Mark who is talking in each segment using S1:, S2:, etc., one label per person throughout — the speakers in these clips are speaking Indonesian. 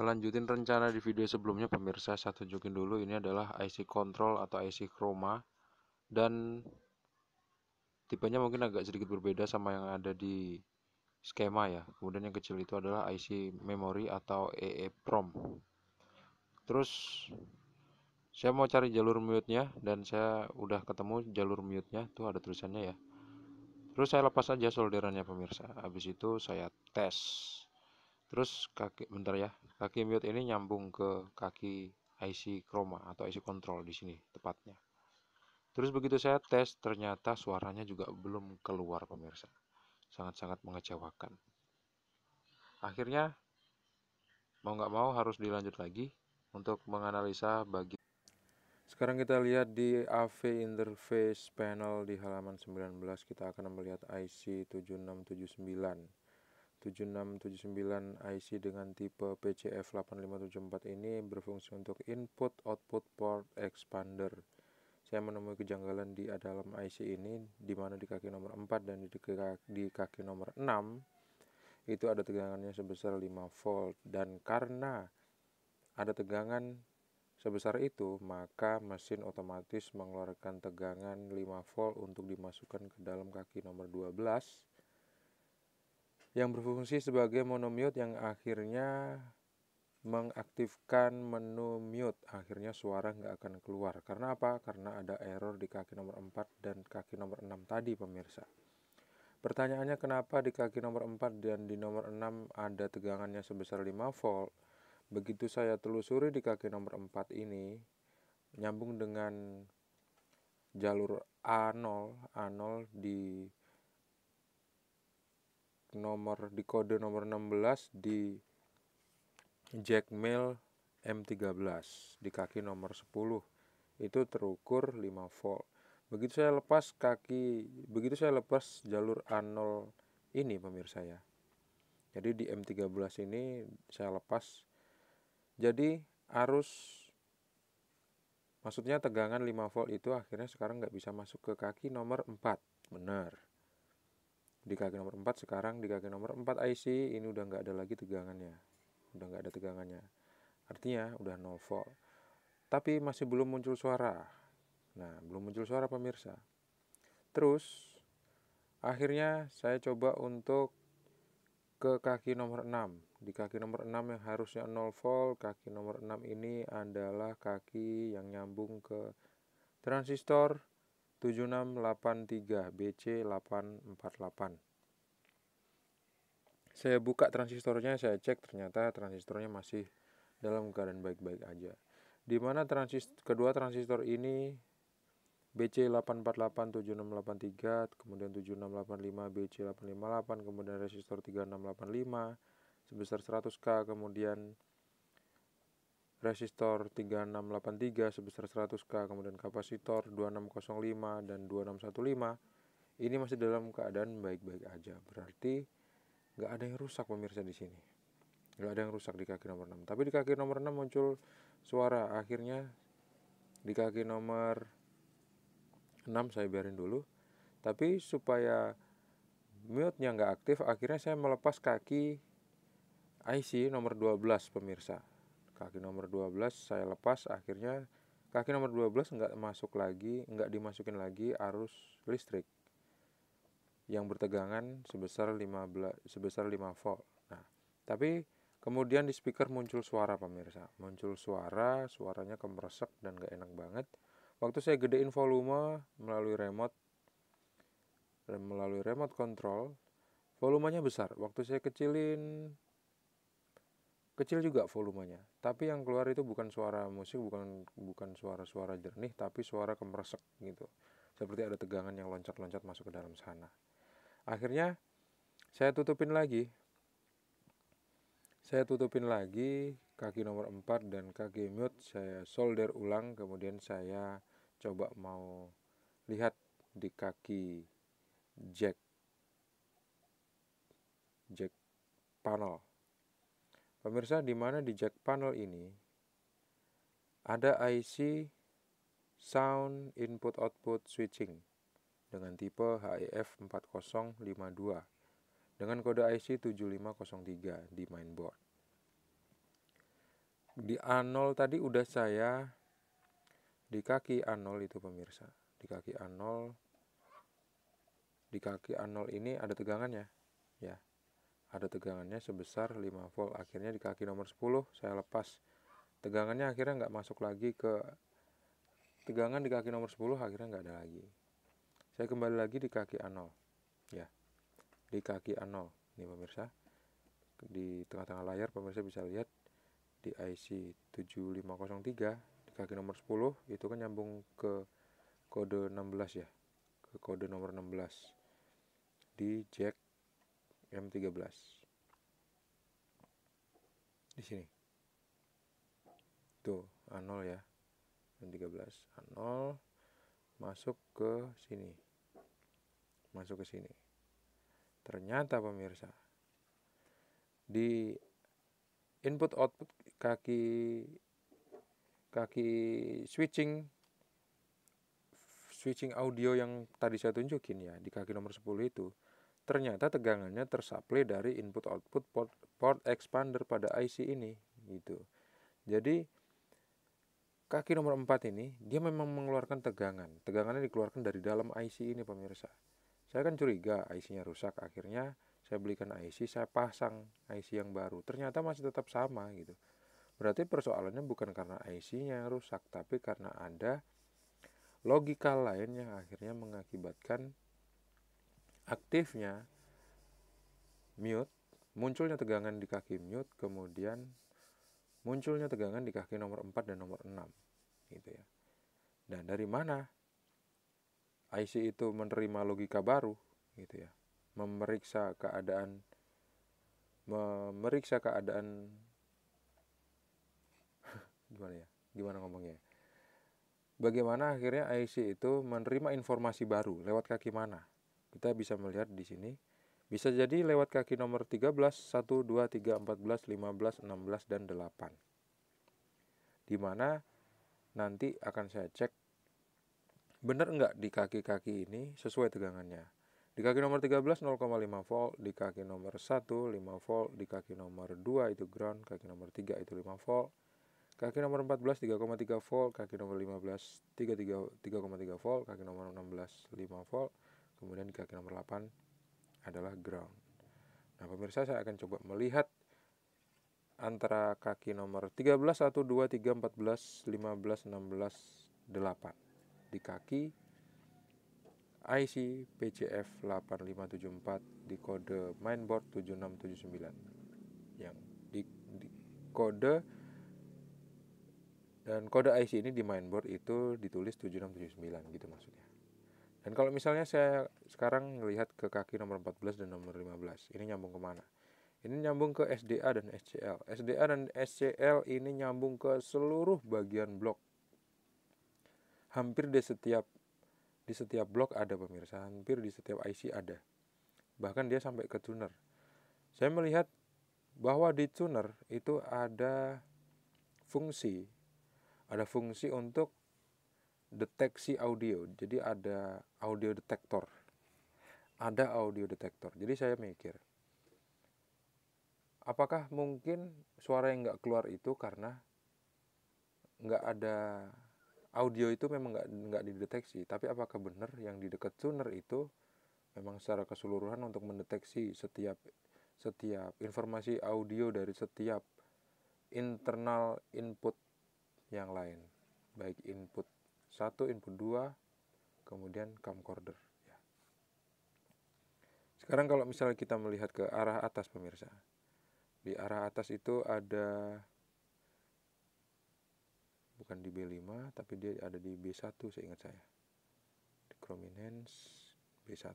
S1: ngelanjutin rencana di video sebelumnya pemirsa saya tunjukin dulu ini adalah IC control atau IC chroma dan tipenya mungkin agak sedikit berbeda sama yang ada di skema ya kemudian yang kecil itu adalah IC memory atau EEPROM terus saya mau cari jalur mute-nya dan saya udah ketemu jalur mute-nya tuh ada tulisannya ya terus saya lepas aja solderannya pemirsa habis itu saya tes terus kaki bentar ya kaki mute ini nyambung ke kaki IC chroma atau IC control di sini tepatnya terus begitu saya tes ternyata suaranya juga belum keluar pemirsa sangat-sangat mengecewakan akhirnya mau nggak mau harus dilanjut lagi untuk menganalisa bagi sekarang kita lihat di AV interface panel di halaman 19 kita akan melihat IC 7679 7679 IC dengan tipe PCF8574 ini berfungsi untuk input output port expander. Saya menemui kejanggalan di dalam IC ini di mana di kaki nomor 4 dan di kaki, di kaki nomor 6 itu ada tegangannya sebesar 5 volt dan karena ada tegangan sebesar itu maka mesin otomatis mengeluarkan tegangan 5 volt untuk dimasukkan ke dalam kaki nomor 12 yang berfungsi sebagai monomute yang akhirnya mengaktifkan menu mute akhirnya suara nggak akan keluar karena apa karena ada error di kaki nomor 4 dan kaki nomor 6 tadi pemirsa pertanyaannya kenapa di kaki nomor 4 dan di nomor 6 ada tegangannya sebesar 5 volt begitu saya telusuri di kaki nomor 4 ini nyambung dengan jalur A0 A0 di nomor di kode nomor 16 di jackmail M13 di kaki nomor 10 itu terukur 5 volt begitu saya lepas kaki begitu saya lepas jalur A0 ini pemirsa ya jadi di M13 ini saya lepas jadi arus maksudnya tegangan 5 volt itu akhirnya sekarang nggak bisa masuk ke kaki nomor 4 benar di kaki nomor 4 sekarang di kaki nomor 4 IC ini udah nggak ada lagi tegangannya udah nggak ada tegangannya artinya udah 0 volt tapi masih belum muncul suara nah belum muncul suara pemirsa terus akhirnya saya coba untuk ke kaki nomor 6 di kaki nomor 6 yang harusnya 0 volt kaki nomor 6 ini adalah kaki yang nyambung ke transistor 7683 BC848 saya buka transistornya saya cek ternyata transistornya masih dalam keadaan baik-baik aja di mana transistor kedua transistor ini BC848 7683 kemudian 7685 BC858 kemudian resistor 3685 sebesar 100K kemudian resistor 3683 sebesar 100K, kemudian kapasitor 2605 dan 2615 ini masih dalam keadaan baik-baik aja. Berarti nggak ada yang rusak pemirsa di sini. Nggak ada yang rusak di kaki nomor 6. Tapi di kaki nomor 6 muncul suara. Akhirnya di kaki nomor 6 saya biarin dulu. Tapi supaya mute-nya nggak aktif, akhirnya saya melepas kaki IC nomor 12 pemirsa kaki nomor 12 saya lepas akhirnya kaki nomor 12 nggak masuk lagi nggak dimasukin lagi arus listrik yang bertegangan sebesar 15 sebesar 5 volt nah tapi kemudian di speaker muncul suara pemirsa muncul suara suaranya kemeresek dan nggak enak banget waktu saya gedein volume melalui remote melalui remote control volumenya besar waktu saya kecilin kecil juga volumenya tapi yang keluar itu bukan suara musik bukan bukan suara-suara jernih tapi suara kemeresek gitu seperti ada tegangan yang loncat-loncat masuk ke dalam sana akhirnya saya tutupin lagi saya tutupin lagi kaki nomor 4 dan kaki mute saya solder ulang kemudian saya coba mau lihat di kaki jack jack panel Pemirsa, di mana di jack panel ini ada IC Sound Input Output Switching dengan tipe HEF 4052 dengan kode IC 7503 di mainboard. Di A0 tadi udah saya di kaki A0 itu pemirsa, di kaki A0 di kaki A0 ini ada tegangannya ya. ya. Ada tegangannya sebesar 5 volt. Akhirnya di kaki nomor 10 saya lepas. Tegangannya akhirnya nggak masuk lagi ke tegangan di kaki nomor 10 akhirnya nggak ada lagi. Saya kembali lagi di kaki A0. Ya. Di kaki A0. Ini pemirsa. Di tengah-tengah layar pemirsa bisa lihat di IC 7503 di kaki nomor 10 itu kan nyambung ke kode 16 ya ke kode nomor 16 di jack M13 di sini tuh A0 ya M13 A0 masuk ke sini masuk ke sini ternyata pemirsa di input output kaki kaki switching switching audio yang tadi saya tunjukin ya di kaki nomor 10 itu ternyata tegangannya tersuplai dari input output port, port expander pada IC ini gitu. Jadi kaki nomor 4 ini dia memang mengeluarkan tegangan. Tegangannya dikeluarkan dari dalam IC ini pemirsa. Saya kan curiga IC-nya rusak akhirnya saya belikan IC, saya pasang IC yang baru. Ternyata masih tetap sama gitu. Berarti persoalannya bukan karena IC-nya yang rusak tapi karena ada logika lain yang akhirnya mengakibatkan aktifnya mute, munculnya tegangan di kaki mute, kemudian munculnya tegangan di kaki nomor 4 dan nomor 6 gitu ya. Dan dari mana IC itu menerima logika baru gitu ya. Memeriksa keadaan memeriksa keadaan gimana ya? Gimana ngomongnya? Ya. Bagaimana akhirnya IC itu menerima informasi baru lewat kaki mana kita bisa melihat di sini. Bisa jadi lewat kaki nomor 13, 1, 2, 3, 14, 15, 16, dan 8. Dimana nanti akan saya cek benar enggak di kaki-kaki ini sesuai tegangannya. Di kaki nomor 13 0,5 volt, di kaki nomor 1 5 volt, di kaki nomor 2 itu ground, kaki nomor 3 itu 5 volt, kaki nomor 14 3,3 volt, kaki nomor 15 3,3 volt, kaki nomor 16 5 volt, kemudian kaki nomor 8 adalah ground. Nah, pemirsa saya akan coba melihat antara kaki nomor 13, 1, 2, 3, 14, 15, 16, 8 di kaki IC PCF 8574 di kode mainboard 7679 yang di, di kode dan kode IC ini di mainboard itu ditulis 7679 gitu maksudnya dan kalau misalnya saya sekarang melihat ke kaki nomor 14 dan nomor 15, ini nyambung kemana? Ini nyambung ke SDA dan SCL. SDA dan SCL ini nyambung ke seluruh bagian blok. Hampir di setiap di setiap blok ada pemirsa, hampir di setiap IC ada. Bahkan dia sampai ke tuner. Saya melihat bahwa di tuner itu ada fungsi ada fungsi untuk deteksi audio jadi ada audio detektor ada audio detektor jadi saya mikir apakah mungkin suara yang nggak keluar itu karena nggak ada audio itu memang nggak nggak dideteksi tapi apakah benar yang di dekat tuner itu memang secara keseluruhan untuk mendeteksi setiap setiap informasi audio dari setiap internal input yang lain baik input satu input dua kemudian camcorder ya. sekarang kalau misalnya kita melihat ke arah atas pemirsa di arah atas itu ada bukan di B5 tapi dia ada di B1 seingat saya di Chrominance B1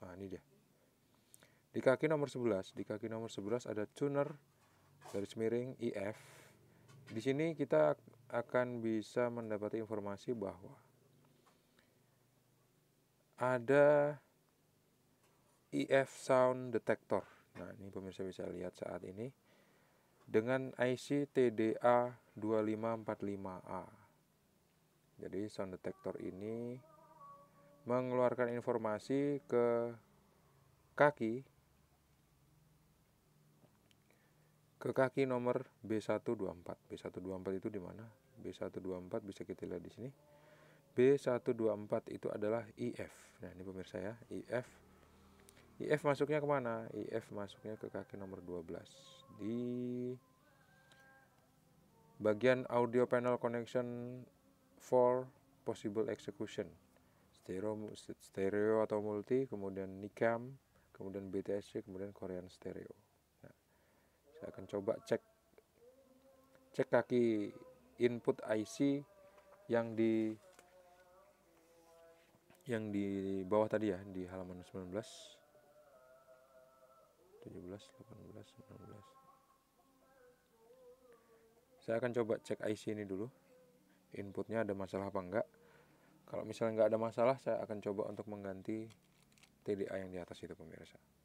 S1: nah ini dia di kaki nomor 11 di kaki nomor 11 ada tuner garis miring IF di sini kita akan bisa mendapati informasi bahwa ada EF sound detector. Nah, ini pemirsa bisa lihat saat ini dengan IC TDA 2545A. Jadi sound detector ini mengeluarkan informasi ke kaki ke kaki nomor B124. B124 itu di mana? B124 bisa kita lihat di sini. B124 itu adalah IF. Nah, ini pemirsa ya, IF. IF masuknya kemana? IF masuknya ke kaki nomor 12 di bagian audio panel connection for possible execution stereo stereo atau multi kemudian NICAM kemudian BTSC kemudian Korean stereo saya akan coba cek cek kaki input IC yang di yang di bawah tadi ya di halaman 19 17 18 19 saya akan coba cek IC ini dulu inputnya ada masalah apa enggak kalau misalnya enggak ada masalah saya akan coba untuk mengganti TDA yang di atas itu pemirsa